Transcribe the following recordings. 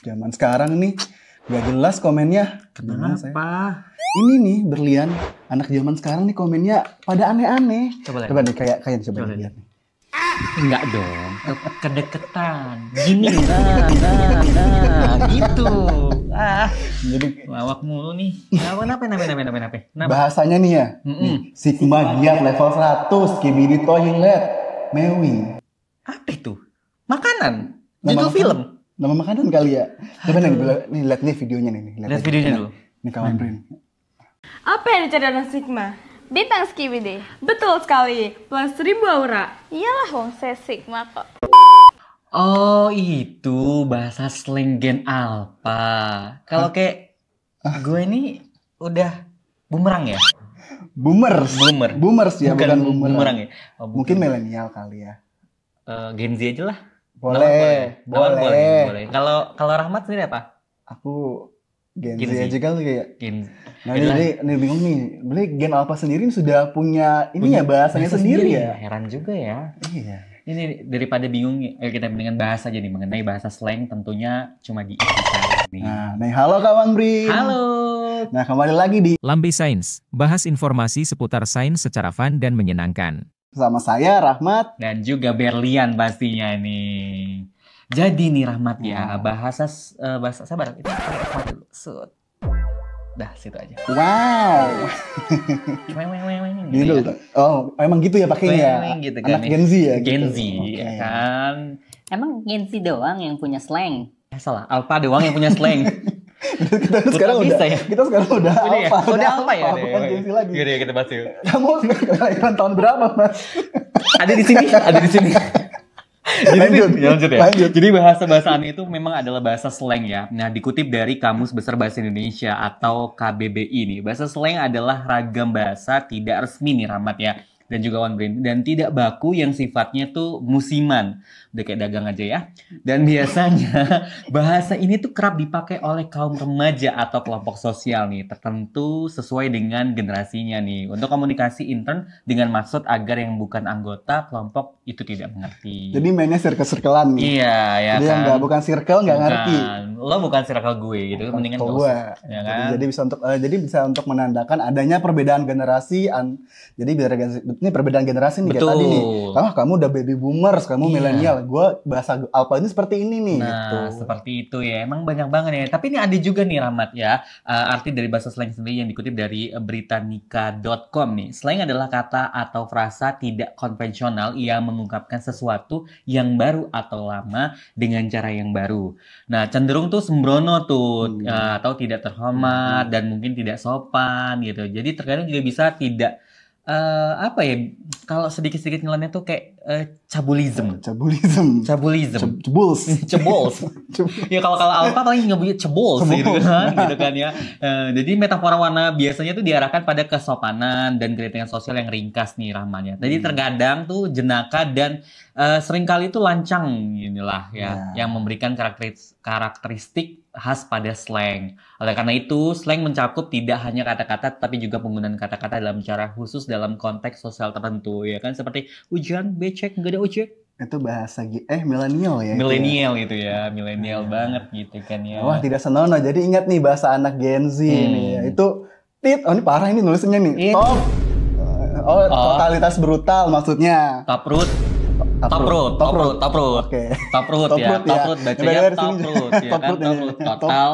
Zaman sekarang nih Gak jelas komennya. Kenapa? Saya. Ini nih berlian anak zaman sekarang nih komennya pada aneh-aneh. Coba, lihat. coba nih kayak kayak coba, coba lihat. Enggak dong, kedeketan. Gini, nah, nah, nah, gitu. Ah, jadi lawak mulu nih. apa-apa, apa-apa, apa kenapa? Bahasanya nih ya, mm -mm. Sigma level 100, kibiri Toilet, mewi. Apa itu? Makanan? Judul film? nama makanan kali ya. Coba nih, nih lihat nih videonya nih. Lihat, lihat videonya dulu. Nih kawan Brin. Apa yang dicari anak Sigma? Bintang Skibidi. Betul sekali. Plus seribu aura. Iyalah, Wong saya Sigma kok. Oh itu bahasa slang gen alpha. Kalau kayak ah. gue ini udah bumerang ya? Boomers. Boomer. Boomers ya, bukan, bukan bumerang. ya. Oh, Mungkin milenial kali ya. Uh, gen Z aja lah. Boleh, boleh. Boleh. Kalau kalau Rahmat sendiri apa? Aku Gen, Gen Z, aja kan kayak. Gen. Nah, ini, ini, ini bingung nih. Beli Gen Alpha sendiri sudah punya ini ya bahasanya sendiri, ya. Heran juga ya. Iya. Ini daripada bingung kita dengan bahasa jadi mengenai bahasa slang tentunya cuma di Nah, nah, halo kawan Bri. Halo. Nah, kembali lagi di Lambe Science bahas informasi seputar sains secara fun dan menyenangkan. Sama saya Rahmat dan juga Berlian pastinya ini. Jadi nih Rahmat ya, hmm. bahasa uh, bahasa sabar itu apa dulu? Sud. Dah situ aja. Wow. gitu ya. Oh, emang gitu ya pakainya. Ya? Gitu kan. Anak ya. Gen Z ya. Gitu. Gen Z gitu. ya kan. Emang Gen Z doang yang punya slang? Eh, salah, Alfa doang yang punya slang. kita Betul sekarang udah ya? kita sekarang udah ya? apa? Ya? Udah, udah apa, ya? Apa, ya, apa, ya, lagi. Gini, kita bahas yuk. Kamu kelahiran tahun berapa, Mas? ada di sini, ada di sini. Jadi, lanjut, ya, lanjut ya. Lanjut. Jadi bahasa bahasaan itu memang adalah bahasa slang ya. Nah, dikutip dari Kamus Besar Bahasa Indonesia atau KBBI nih. Bahasa slang adalah ragam bahasa tidak resmi nih Rahmat ya dan juga one Brain dan tidak baku yang sifatnya tuh musiman udah kayak dagang aja ya dan biasanya bahasa ini tuh kerap dipakai oleh kaum remaja atau kelompok sosial nih tertentu sesuai dengan generasinya nih untuk komunikasi intern dengan maksud agar yang bukan anggota kelompok itu tidak mengerti jadi mainnya circle-circlean nih iya ya jadi kan? yang gak, bukan circle nggak ngerti lo bukan circle gue gitu bukan mendingan gue ya, ya kan? jadi, jadi bisa untuk uh, jadi bisa untuk menandakan adanya perbedaan generasi an, jadi biar ini perbedaan generasi nih Betul. kayak tadi nih. Kamu ah, kamu udah baby boomers, kamu iya. milenial. Gue bahasa alpha ini seperti ini nih. Nah, gitu. seperti itu ya. Emang banyak banget ya. Tapi ini ada juga nih Ramat ya. Uh, arti dari bahasa slang sendiri yang dikutip dari Britannica.com nih. Slang adalah kata atau frasa tidak konvensional yang mengungkapkan sesuatu yang baru atau lama dengan cara yang baru. Nah, cenderung tuh sembrono tuh hmm. uh, atau tidak terhormat hmm. dan mungkin tidak sopan gitu. Jadi terkadang juga bisa tidak uh, apa ya kalau sedikit-sedikit nyeleneh tuh kayak Eh, eh, cabulism. Cabulism. Cabulism. Cebuls. Cebuls. ya kalau kalau alpha paling nggak cebuls, cebuls. Gitu, kan, gitu kan ya. Eh, jadi metafora warna biasanya tuh diarahkan pada kesopanan dan keretingan sosial yang ringkas nih ramanya Jadi hmm. terkadang tuh jenaka dan uh, seringkali itu lancang inilah ya, ya, yang memberikan karakteris karakteristik khas pada slang. Oleh karena itu, slang mencakup tidak hanya kata-kata tapi juga penggunaan kata-kata dalam cara khusus dalam konteks sosial tertentu ya kan seperti hujan, be cek, gak ada ojek. Itu bahasa eh milenial ya, ya. Milenial itu ya, milenial ya. banget gitu kan ya. Wah, tidak senono. Jadi ingat nih bahasa anak Gen Z hmm. nih ya. Itu tit, oh ini parah ini nulisnya nih. Top. Oh, totalitas brutal maksudnya. Taprut. Top root, top root, top root. Oke. Top root ya, top ya. root bacanya top root ya kan, top root total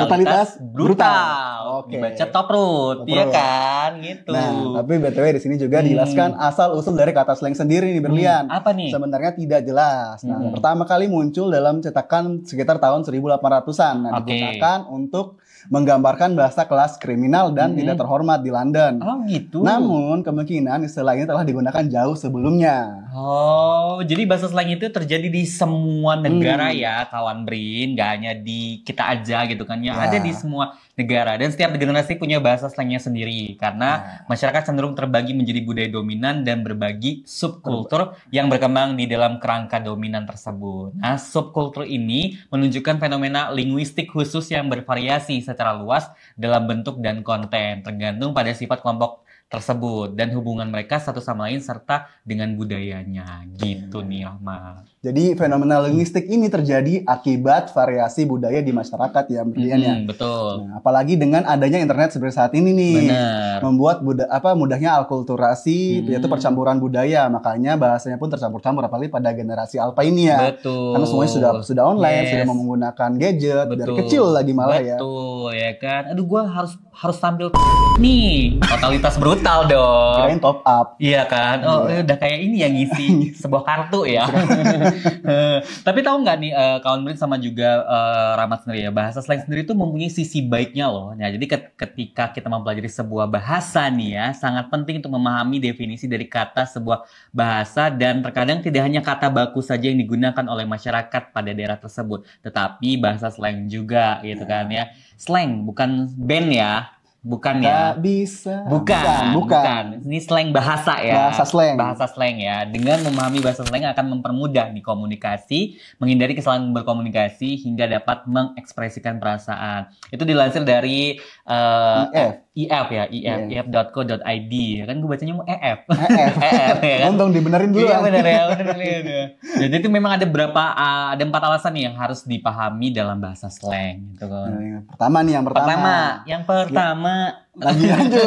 totalitas brutal. Oke. baca top root, iya kan gitu. Nah, tapi BTW di sini juga hmm. dijelaskan asal usul dari kata slang sendiri nih berlian. Hmm, apa nih? Sebenarnya tidak jelas. Nah, hmm. pertama kali muncul dalam cetakan sekitar tahun 1800-an. Nah, digunakan untuk menggambarkan bahasa kelas kriminal dan hmm. tidak terhormat di London. Oh gitu. Namun kemungkinan istilah ini telah digunakan jauh sebelumnya. Oh, jadi bahasa slang itu terjadi di semua negara hmm. ya, kawan Brin, gak hanya di kita aja gitu kan. Ya. ya, ada di semua negara dan setiap generasi punya bahasa slangnya sendiri karena ya. masyarakat cenderung terbagi menjadi budaya dominan dan berbagi subkultur yang berkembang di dalam kerangka dominan tersebut. Nah, subkultur ini menunjukkan fenomena linguistik khusus yang bervariasi secara luas dalam bentuk dan konten, tergantung pada sifat kelompok tersebut dan hubungan mereka satu sama lain serta dengan budayanya. Gitu hmm. nih, Ahmad. Jadi fenomena hmm. linguistik ini terjadi akibat variasi budaya di masyarakat ya, Brian ya. Hmm, betul. Nah, apalagi dengan adanya internet seperti saat ini nih, Bener. membuat buda, apa mudahnya alkulturasi, hmm. yaitu percampuran budaya. Makanya bahasanya pun tercampur-campur apalagi pada generasi alpha ini ya. Betul. Karena semuanya sudah sudah online, yes. sudah menggunakan gadget betul. dari kecil lagi malah betul, ya. Betul ya kan. Aduh, gua harus harus tampil nih totalitas brutal dong. Kirain top up. Iya kan. Oh, iya. udah kayak ini yang ngisi sebuah kartu ya. Eh, tapi tahu nggak nih uh, kawan Brin sama juga uh, eh, Ramat sendiri ya bahasa slang sendiri itu mempunyai sisi baiknya loh. Nah jadi ketika kita mempelajari sebuah bahasa nih ya sangat penting untuk memahami definisi dari kata sebuah bahasa dan terkadang tidak hanya kata baku saja yang digunakan oleh masyarakat pada daerah tersebut, tetapi bahasa slang juga gitu kan ya. ya. Slang bukan band ya. Bukan ya. bisa. Bukan, bukan, bukan. Ini slang bahasa ya. Bahasa slang. Bahasa slang ya. Dengan memahami bahasa slang akan mempermudah di komunikasi, menghindari kesalahan berkomunikasi hingga dapat mengekspresikan perasaan. Itu dilansir dari uh, IF e ya, IF, yeah. if.co.id ya kan gue bacanya mau EF. EF, EF ya kan. Untung dibenerin dulu. Iya kan. benar ya, benar ya. Nah, jadi itu memang ada berapa uh, ada empat alasan nih yang harus dipahami dalam bahasa slang gitu kan. Nah, pertama nih, yang pertama. Pertama, yang pertama ya lagi lanjut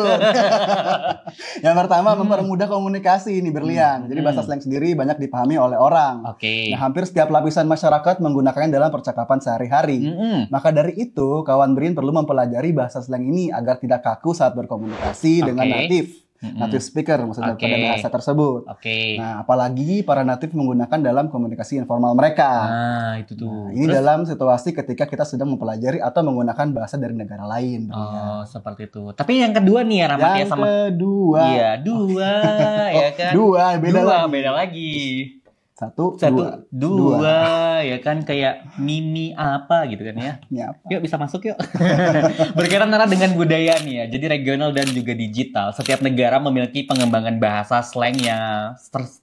yang pertama hmm. mempermudah komunikasi ini berlian. Hmm. Jadi bahasa hmm. slang sendiri banyak dipahami oleh orang. Oke. Okay. Nah, hampir setiap lapisan masyarakat menggunakannya dalam percakapan sehari-hari. Hmm. Maka dari itu, kawan Brin perlu mempelajari bahasa slang ini agar tidak kaku saat berkomunikasi okay. dengan natif mm-hmm. native speaker maksudnya okay. pada bahasa tersebut. Oke. Okay. Nah, apalagi para native menggunakan dalam komunikasi informal mereka. Nah, itu tuh. Nah, ini Terus? dalam situasi ketika kita sedang mempelajari atau menggunakan bahasa dari negara lain. Oh, ya. seperti itu. Tapi yang kedua nih ya sama. yang kedua. Iya, dua oh. ya kan. Dua, beda dua, lagi. Beda lagi. Satu, Satu dua, dua. dua. ya kan kayak mimi apa gitu kan ya. Yuk bisa masuk yuk. Berkaitan erat dengan budaya nih ya. Jadi regional dan juga digital. Setiap negara memiliki pengembangan bahasa slangnya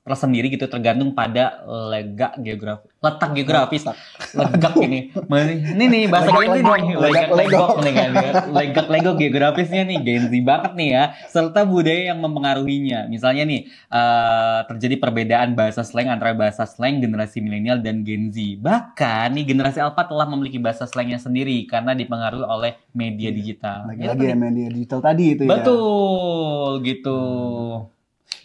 tersendiri gitu tergantung pada lega geografi letak geografis tak legak ini ini nih bahasa kalian dong legak legok nih kan legak legok geografisnya nih Gen Z banget nih ya serta budaya yang mempengaruhinya misalnya nih uh, terjadi perbedaan bahasa slang antara bahasa slang generasi milenial dan Gen Z bahkan nih generasi alpha telah memiliki bahasa slangnya sendiri karena dipengaruhi oleh media iya. digital lagi-lagi iya, ya, media digital tadi itu betul, ya betul gitu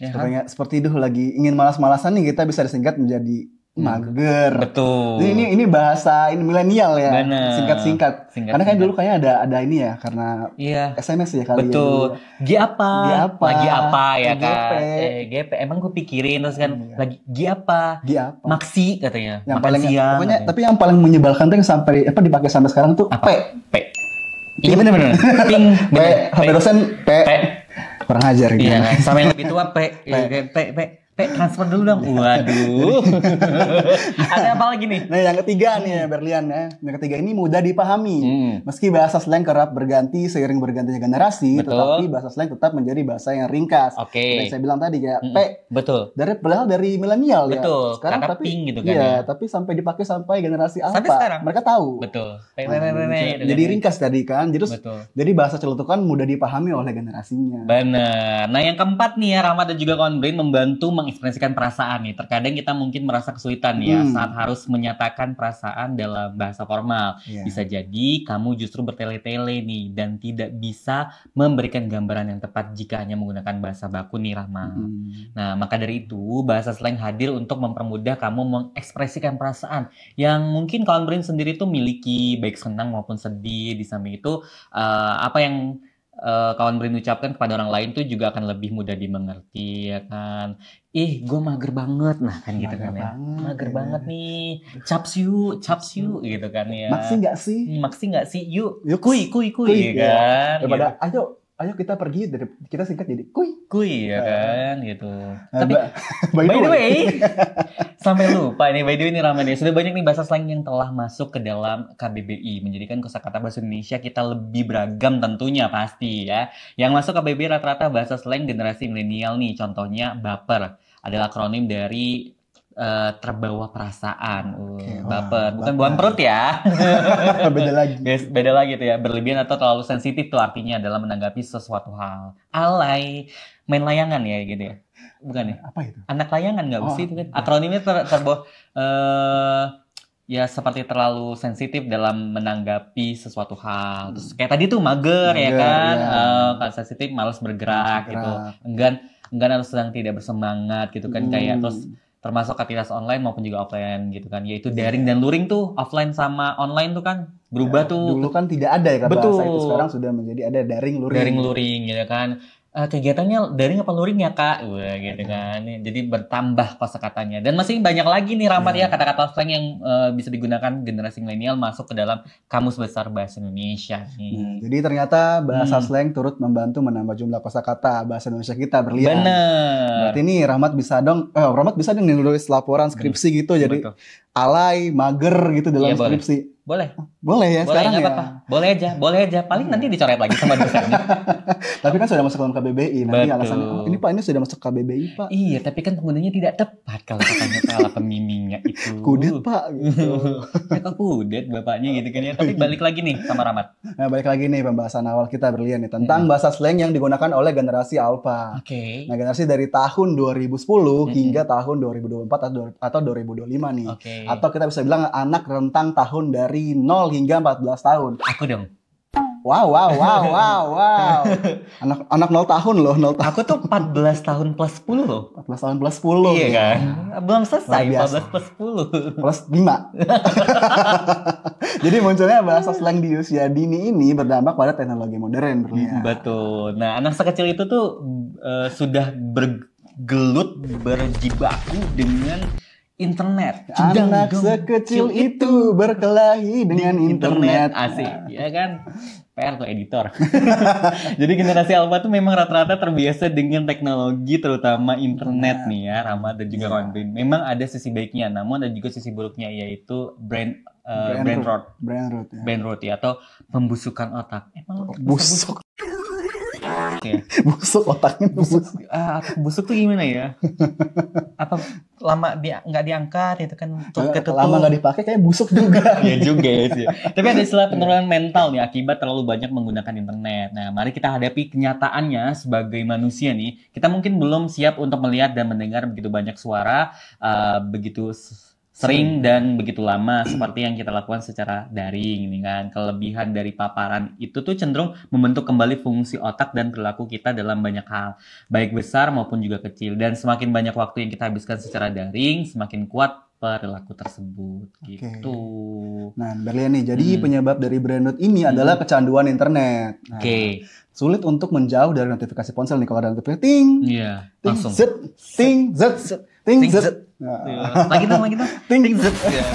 hmm. ya, kan? seperti itu lagi ingin malas-malasan nih kita bisa disingkat menjadi Hmm. mager. Betul. ini ini bahasa ini milenial ya. Singkat-singkat. Karena kan dulu kayaknya ada ada ini ya karena iya. SMS ya kali ya Betul. Ya. Gi apa? Gi apa? Lagi apa ya GP. kan? Eh, GP. Emang gue pikirin terus kan iya. lagi gi apa? Gi apa? Maksi katanya. Yang paling siang, pokoknya katanya. tapi yang paling menyebalkan tuh yang sampai apa dipakai sampai sekarang tuh apa? P. P. Iya benar-benar. Ping. P. HP dosen P. P. Kurang ajar gitu. Iya, sama yang lebih tua P. P. Iya, P. P. Pe, transfer dulu dong. Waduh. Ada apa lagi nih? Nah, yang ketiga nih Berlian ya. Yang ketiga ini mudah dipahami. Hmm. Meski bahasa slang kerap berganti seiring bergantinya generasi, Betul. tetapi bahasa slang tetap menjadi bahasa yang ringkas. Oke. Okay. Yang saya bilang tadi kayak hmm. Betul. Dari padahal dari milenial ya. Betul. Sekarang Karena tapi ping gitu kan. Iya, ya. tapi sampai dipakai sampai generasi apa? Sampai sekarang. Mereka tahu. Betul. Pe, jadi gitu kan ya. ringkas tadi kan. Jadi Betul. jadi bahasa celutukan mudah dipahami oleh generasinya. Benar. Nah, yang keempat nih ya Rahmat dan juga Konbrin membantu mengekspresikan perasaan nih. Terkadang kita mungkin merasa kesulitan ya hmm. saat harus menyatakan perasaan dalam bahasa formal. Yeah. Bisa jadi kamu justru bertele-tele nih dan tidak bisa memberikan gambaran yang tepat jika hanya menggunakan bahasa baku nih Rahma. Hmm. Nah, maka dari itu bahasa slang hadir untuk mempermudah kamu mengekspresikan perasaan yang mungkin kawan Brin sendiri tuh miliki baik senang maupun sedih. Di samping itu uh, apa yang uh, kawan Brin ucapkan kepada orang lain tuh juga akan lebih mudah dimengerti ya kan ih gue mager banget nah kan gitu mager gitu kan ya mager ya. banget nih caps you caps you hmm. gitu kan ya maksi nggak sih maksi nggak sih yuk yuk. kui kui kui, kui ya iya. kan daripada gitu. ayo ayo kita pergi dari kita singkat jadi kui kui ya nah. kan gitu nah, tapi by, by the way, way sampai lupa ini by the way ini ramai nih sudah banyak nih bahasa slang yang telah masuk ke dalam KBBI menjadikan kosakata bahasa Indonesia kita lebih beragam tentunya pasti ya yang masuk KBBI rata-rata bahasa slang generasi milenial nih contohnya baper adalah akronim dari uh, terbawa perasaan, okay. Uh, okay, baper. Wah, Bukan buang perut ya. beda lagi. Beda lagi tuh ya. Berlebihan atau terlalu sensitif tuh artinya dalam menanggapi sesuatu hal. Alay, main layangan ya gitu ya. Bukan ya? Apa itu? Anak layangan nggak oh, usah itu kan? Nah. Akronimnya ter terbawa. Uh, ya seperti terlalu sensitif dalam menanggapi sesuatu hal. Terus kayak tadi tuh mager, ya mager ya kan, ya. Uh, sensitif malas bergerak, gitu. bergerak gitu, enggan enggan harus sedang tidak bersemangat gitu kan hmm. kayak terus termasuk aktivitas online maupun juga offline gitu kan yaitu iya. daring dan luring tuh offline sama online tuh kan berubah ya, tuh dulu kan tidak ada ya kata Betul. bahasa itu sekarang sudah menjadi ada daring luring daring luring gitu kan uh, kegiatannya dari apa luring ya kak? Wah iya, gitu kan. Jadi bertambah kosa katanya. dan masih banyak lagi nih Rahmat iya. ya kata-kata slang yang uh, bisa digunakan generasi milenial masuk ke dalam kamus besar bahasa Indonesia. Hmm. Hmm, jadi ternyata bahasa hmm. slang turut membantu menambah jumlah kosa kata bahasa Indonesia kita berlian. Bener. Berarti nih Rahmat bisa dong, eh, Rahmat bisa dong nulis laporan skripsi hmm. gitu. Jadi Betul. alay, mager gitu dalam ya, skripsi. Boleh boleh. Boleh ya boleh, sekarang ya. Apa-apa. Boleh aja, boleh aja. Paling nanti dicoret lagi sama dosennya. tapi kan sudah masuk dalam KBBI. Nanti Betul. alasannya, oh, ini Pak ini sudah masuk KBBI Pak. Iya, tapi kan penggunanya tidak tepat kalau katanya salah pemimpinnya itu. Kudet Pak. Gitu. ya kok kudet bapaknya gitu kan ya. Tapi balik lagi nih sama Ramat. Nah balik lagi nih pembahasan awal kita berlian nih. Tentang hmm. bahasa slang yang digunakan oleh generasi Alpha. Oke. Okay. Nah generasi dari tahun 2010 hmm. hingga tahun 2024 atau 2025 nih. Oke. Okay. Atau kita bisa bilang anak rentang tahun dari dari 0 hingga 14 tahun. Aku dong. Wow, wow, wow, wow, wow. Anak anak 0 tahun loh, 0 tahun. Aku tuh 14 tahun plus 10 loh. 14 tahun plus 10. Iya kan? Belum selesai 14 plus 10. Plus 5. Jadi munculnya bahasa slang di usia dini ini berdampak pada teknologi modern. Ya. Betul. Nah, anak sekecil itu tuh uh, sudah bergelut berjibaku dengan internet. Sedang Anak sekecil itu, itu berkelahi dengan internet. internet. Asik, nah. ya kan? PR tuh editor. Jadi generasi alfa tuh memang rata-rata terbiasa dengan teknologi terutama internet nah. nih ya, Rama dan juga iya. Ronbin. Memang ada sisi baiknya, namun ada juga sisi buruknya yaitu brand uh, brand, brand root. Brand root ya. Brand root ya atau pembusukan otak. Emang oh, busuk. busuk ya. busuk otaknya busuk. busuk. Uh, busuk tuh gimana ya? Atau lama di, nggak diangkat itu kan eh, ketutup. Lama nggak dipakai kayak busuk juga. Iya ya juga sih. Tapi ada istilah penurunan mental nih akibat terlalu banyak menggunakan internet. Nah, mari kita hadapi kenyataannya sebagai manusia nih. Kita mungkin belum siap untuk melihat dan mendengar begitu banyak suara, uh, begitu sering dan begitu lama seperti yang kita lakukan secara daring ini kan. Kelebihan dari paparan itu tuh cenderung membentuk kembali fungsi otak dan perilaku kita dalam banyak hal, baik besar maupun juga kecil. Dan semakin banyak waktu yang kita habiskan secara daring, semakin kuat perilaku tersebut okay. gitu. Nah, Berlian nih, jadi hmm. penyebab dari branded ini hmm. adalah kecanduan internet. Nah, Oke. Okay. Sulit untuk menjauh dari notifikasi ponsel nih kalau ada notifikasi ting. Iya, yeah, ting, Zet, ting, zet, ting, zet. Iya. Lagi dong, lagi dong. Iya.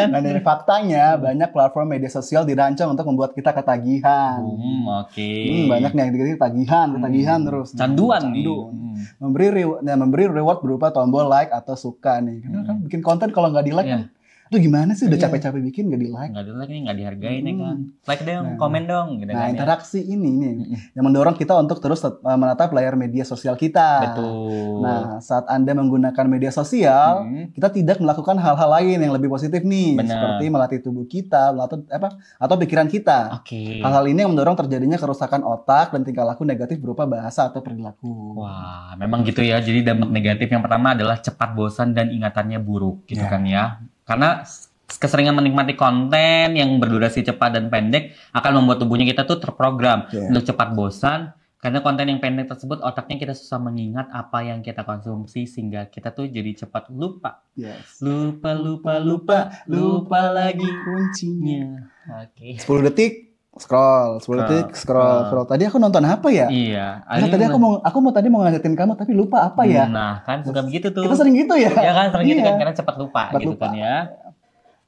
Nah dari faktanya hmm. banyak platform media sosial dirancang untuk membuat kita ketagihan. Hmm, Oke. Okay. Hmm, banyak nih yang dikit ketagihan, ketagihan hmm. terus. Canduan Candu. nih. Hmm. Memberi reward, nah, memberi reward berupa tombol like atau suka nih. Karena hmm. kan bikin konten kalau nggak di like yeah. kan itu gimana sih udah iya. capek-capek bikin gak di like? Gak di like nih, gak dihargain ya hmm. ya kan. Like dong, nah, komen dong. Gitu nah kan, ya. interaksi ya. ini nih yang mendorong kita untuk terus eh, menatap layar media sosial kita. Betul. Nah saat anda menggunakan media sosial, hmm. kita tidak melakukan hal-hal lain yang lebih positif nih, Bener. seperti melatih tubuh kita, melatih apa atau pikiran kita. Oke. Hal-hal ini yang mendorong terjadinya kerusakan otak dan tingkah laku negatif berupa bahasa atau perilaku. Wah, memang gitu ya. Jadi dampak negatif yang pertama adalah cepat bosan dan ingatannya buruk, gitu yeah. kan ya. Karena keseringan menikmati konten yang berdurasi cepat dan pendek akan membuat tubuhnya kita tuh terprogram yeah. untuk cepat bosan karena konten yang pendek tersebut otaknya kita susah mengingat apa yang kita konsumsi sehingga kita tuh jadi cepat lupa. Yes. Lupa lupa lupa lupa lagi kuncinya. Oke. Okay. 10 detik Scroll, 10 scroll, detik, scroll, scroll, scroll. Tadi aku nonton apa ya? Iya. Ayo, tadi aku mau, aku mau tadi mau ngajakin kamu tapi lupa apa ya? Nah kan suka begitu tuh. Kita sering gitu ya? Ya kan sering iya. gitu kan iya. karena cepat lupa, cepat gitu kan lupa. kan ya.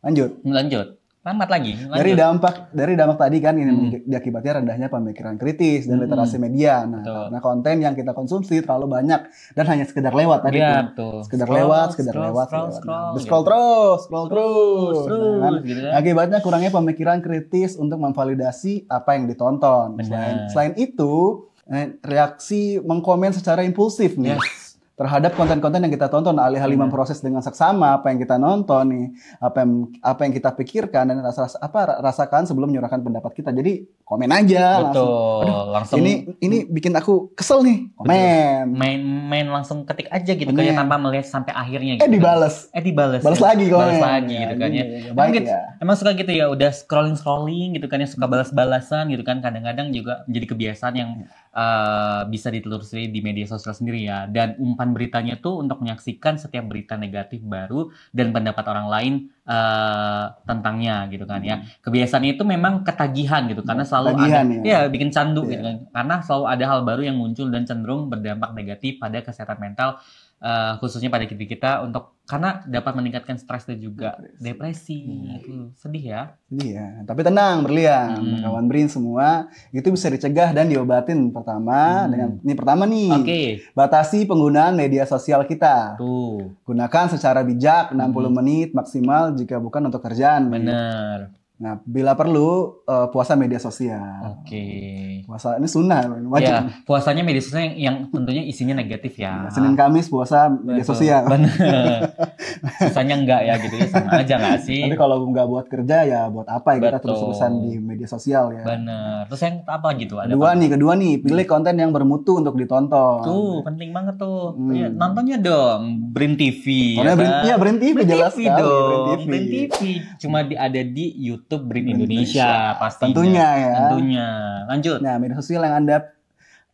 Lanjut. Lanjut. Tamat lagi. Lanjut. Dari dampak dari dampak tadi kan ini hmm. diakibatnya rendahnya pemikiran kritis dan hmm. literasi hmm. media. Nah, karena konten yang kita konsumsi terlalu banyak dan hanya sekedar lewat tadi ya, tuh. Sekedar scroll, lewat, sekedar scroll, lewat, scroll, lewat. Scroll, nah, scroll terus, scroll terus. terus nah, kan? gitu ya. Akibatnya kurangnya pemikiran kritis untuk memvalidasi apa yang ditonton. Selain, selain itu, eh, reaksi mengkomen secara impulsif nih. Yes terhadap konten-konten yang kita tonton alih-alih memproses dengan seksama apa yang kita nonton nih apa yang apa yang kita pikirkan dan rasa apa rasakan sebelum menyurahkan pendapat kita jadi komen aja Betul. langsung Aduh, langsung ini ini bikin aku kesel nih komen main main langsung ketik aja gitu kayak tanpa melihat sampai akhirnya gitu eh kan. dibales eh dibales balas ya. lagi komen balas lagi gitu kan ya, ya. Baik, mungkin gitu, ya. emang suka gitu ya udah scrolling scrolling gitu kan ya suka hmm. balas-balasan gitu kan kadang-kadang juga menjadi kebiasaan yang iya uh, bisa ditelusuri di media sosial sendiri ya. Dan umpan beritanya tuh untuk menyaksikan setiap berita negatif baru dan pendapat orang lain uh, tentangnya gitu kan ya. Hmm. Kebiasaan itu memang ketagihan gitu karena selalu Tagihan, ada ya. ya bikin candu yeah. gitu kan. Karena selalu ada hal baru yang muncul dan cenderung berdampak negatif pada kesehatan mental uh, khususnya pada kita kita untuk karena dapat meningkatkan stres dan juga depresi, depresi. Hmm. Iya. Itu sedih ya sedih ya tapi tenang berlian hmm. Nah, kawan Brin semua itu bisa dicegah dan diobatin pertama hmm. dengan ini pertama nih okay. batasi penggunaan media sosial kita tuh gunakan secara bijak 60 hmm. menit maksimal jika bukan untuk kerjaan benar Nah, bila perlu uh, puasa media sosial. Oke. Okay. Puasa ini sunnah, wajib. Ya, puasanya media sosial yang, yang tentunya isinya negatif ya. Iya, Senin Kamis puasa media Betul. sosial. Benar. Susahnya enggak ya gitu ya sama aja enggak sih? Tapi kalau enggak buat kerja ya buat apa ya Betul. kita terus-terusan di media sosial ya. Benar. Terus yang apa gitu ada Kedua apa? nih, kedua nih, pilih konten yang bermutu untuk ditonton. Tuh, penting banget tuh. Hmm. Ya, nontonnya dong Brin TV. Oh, ya, kan? Brin, ya Brin TV kan? iya, Brin jelas TV Brin TV. Brin TV. Cuma di, ada di YouTube itu brand Indonesia, Indonesia pastinya. Tentunya ya. Tentunya. Lanjut. Nah, media sosial yang Anda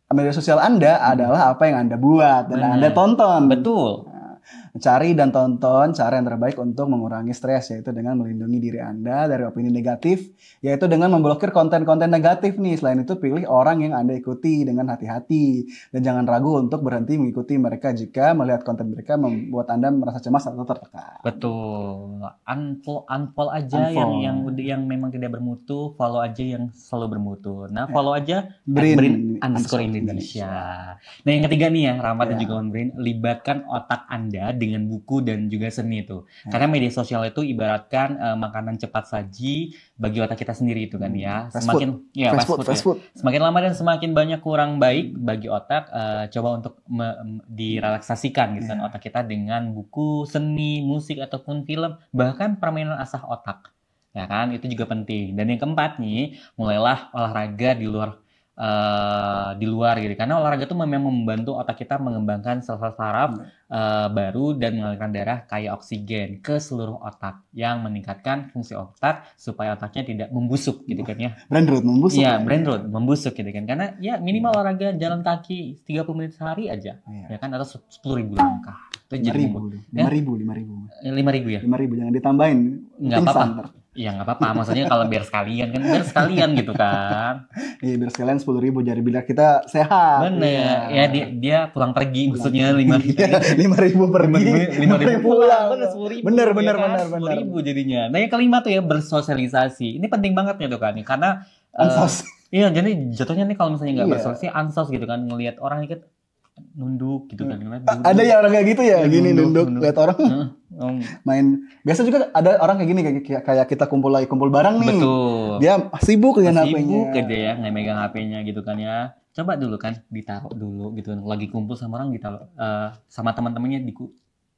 media sosial Anda adalah apa yang Anda buat dan Anda tonton. Betul. Nah, cari dan tonton cara yang terbaik untuk mengurangi stres yaitu dengan melindungi diri Anda dari opini negatif yaitu dengan memblokir konten-konten negatif nih. Selain itu pilih orang yang Anda ikuti dengan hati-hati dan jangan ragu untuk berhenti mengikuti mereka jika melihat konten mereka membuat Anda merasa cemas atau tertekan. Betul. Unfollow unfollow aja unfollow. yang yang yang memang tidak bermutu, follow aja yang selalu bermutu. Nah, ya. follow aja Brin, Brin underscore Indonesia. Indonesia. Nah, yang ketiga nih ya, Rahmat yeah. dan ya. juga Brin, libatkan otak Anda dengan dengan buku dan juga seni itu. Hmm. Karena media sosial itu ibaratkan uh, makanan cepat saji bagi otak kita sendiri itu kan hmm. ya. Fast semakin food. ya fast, fast food, ya. Semakin lama dan semakin banyak kurang baik bagi otak uh, coba untuk me- direlaksasikan gitu kan hmm. kan otak kita dengan buku, seni, musik ataupun film, bahkan permainan asah otak. Ya kan? Itu juga penting. Dan yang keempat nih, mulailah olahraga di luar uh, di luar gitu karena olahraga itu memang membantu otak kita mengembangkan sel-sel saraf uh, baru dan mengalirkan darah kaya oksigen ke seluruh otak yang meningkatkan fungsi otak supaya otaknya tidak membusuk gitu kan ya brain rot membusuk ya brain rot membusuk gitu kan karena ya minimal iya. olahraga jalan kaki 30 menit sehari aja ya, ya kan atau 10 ribu langkah itu ribu lima ribu lima ribu eh, lima ribu ya lima ribu jangan ditambahin nggak apa-apa Ya nggak apa-apa, maksudnya kalau biar sekalian kan biar sekalian gitu kan. Iya biar sekalian sepuluh ribu jadi bila kita sehat. Bener, ya, ya dia, dia pulang pergi maksudnya lima ribu. Iya, lima ribu pergi, lima ribu, ribu pulang. Bener sepuluh ribu. Bener bener ya, bener ribu jadinya. Nah yang kelima tuh ya bersosialisasi. Ini penting banget ya tuh kan, karena. Uh, Iya, jadi jatuhnya nih kalau misalnya nggak yeah. bersosialisasi, ansos gitu kan, ngelihat orang dikit, nunduk gitu hmm. kan ngeliat duduk. ada ya orang kayak gitu ya, ya gini nunduk, nunduk, nunduk. lihat orang main biasa juga ada orang kayak gini kayak kayak kita kumpul lagi kumpul bareng nih betul dia sibuk dengan HP-nya sibuk aja ya nggak megang HP-nya gitu kan ya coba dulu kan ditaruh dulu gitu kan. lagi kumpul sama orang ditaruh uh, sama teman-temannya di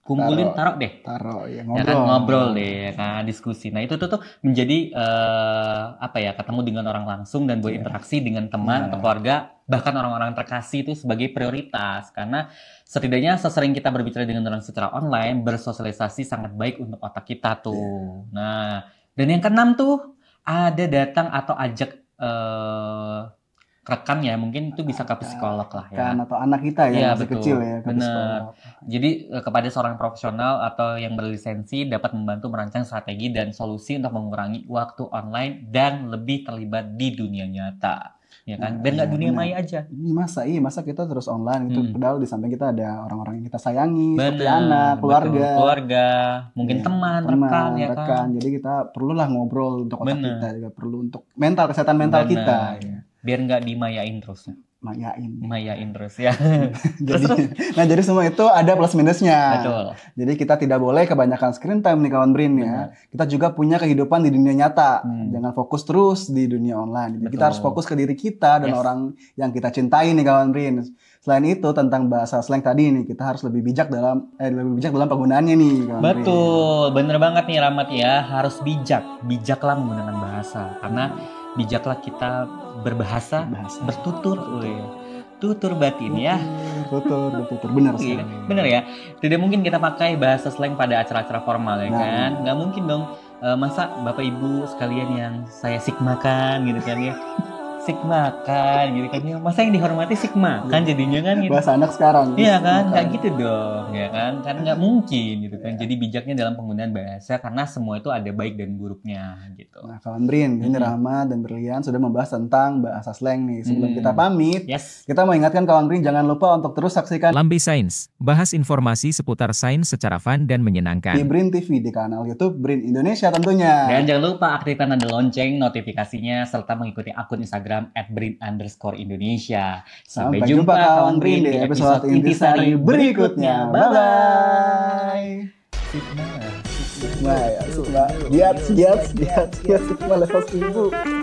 kumpulin taro taruh deh taruh ya ngobrol ya kan, ngobrol deh ya kan diskusi nah itu tuh tuh menjadi uh, apa ya ketemu dengan orang langsung dan berinteraksi iya. yeah. dengan teman yeah. atau keluarga bahkan orang-orang terkasih itu sebagai prioritas karena setidaknya sesering kita berbicara dengan orang secara online bersosialisasi sangat baik untuk otak kita tuh yeah. nah dan yang keenam tuh ada datang atau ajak uh, rekannya mungkin itu bisa ke psikolog lah ya. Kan atau anak kita ya, ya masih betul. kecil ya. Ke Benar. Jadi eh, kepada seorang profesional atau yang berlisensi dapat membantu merancang strategi dan solusi untuk mengurangi waktu online dan lebih terlibat di dunia nyata ya kan nah, biar nggak ya, dunia maya aja ini masa iya masa kita terus online itu hmm. padahal di samping kita ada orang-orang yang kita sayangi bener, seperti anak keluarga betul. keluarga mungkin ya, teman, teman rekan ya rekan. kan jadi kita perlulah ngobrol untuk otak bener. kita juga perlu untuk mental kesehatan mental bener. kita ya biar nggak dimayain terus mayain mayain terus ya jadi nah jadi semua itu ada plus minusnya betul jadi kita tidak boleh kebanyakan screen time nih kawan Brin ya kita juga punya kehidupan di dunia nyata hmm. jangan fokus terus di dunia online jadi kita harus fokus ke diri kita dan yes. orang yang kita cintai nih kawan Brin selain itu tentang bahasa slang tadi nih kita harus lebih bijak dalam eh, lebih bijak dalam penggunaannya nih kawan betul Rin. bener banget nih Ramat ya harus bijak bijaklah menggunakan bahasa karena bijaklah kita berbahasa, berbahasa. bertutur, tutur batin ya. Tutur, bertutur, benar iya, sih. Benar ya. Tidak mungkin kita pakai bahasa slang pada acara-acara formal ya nah. kan? Nggak mungkin dong. Eh, masa bapak ibu sekalian yang saya sigmakan gitu kan ya Sigma kan gitu kan ya, masa yang dihormati Sigma kan jadinya kan gitu. bahasa anak sekarang iya kan, kan kayak gitu dong ya kan kan nggak mungkin gitu kan jadi bijaknya dalam penggunaan bahasa karena semua itu ada baik dan buruknya gitu nah kawan Brin ini hmm. Rahma dan Berlian sudah membahas tentang bahasa slang nih sebelum hmm. kita pamit yes. kita mau ingatkan kawan Brin jangan lupa untuk terus saksikan Lambe Sains bahas informasi seputar sains secara fun dan menyenangkan di Brin TV di kanal YouTube Brin Indonesia tentunya dan jangan lupa aktifkan tanda lonceng notifikasinya serta mengikuti akun Instagram Instagram Indonesia. Sampai, Sampai jumpa, jumpa kawan Brin di episode intisari berikutnya. Bye bye. Sigma, Sigma, Sigma, Sigma, Sigma, Sigma, Sigma, Sigma, Sigma, Sigma, Sigma, Sigma, Sigma, Sigma, Sigma, Sigma, Sigma,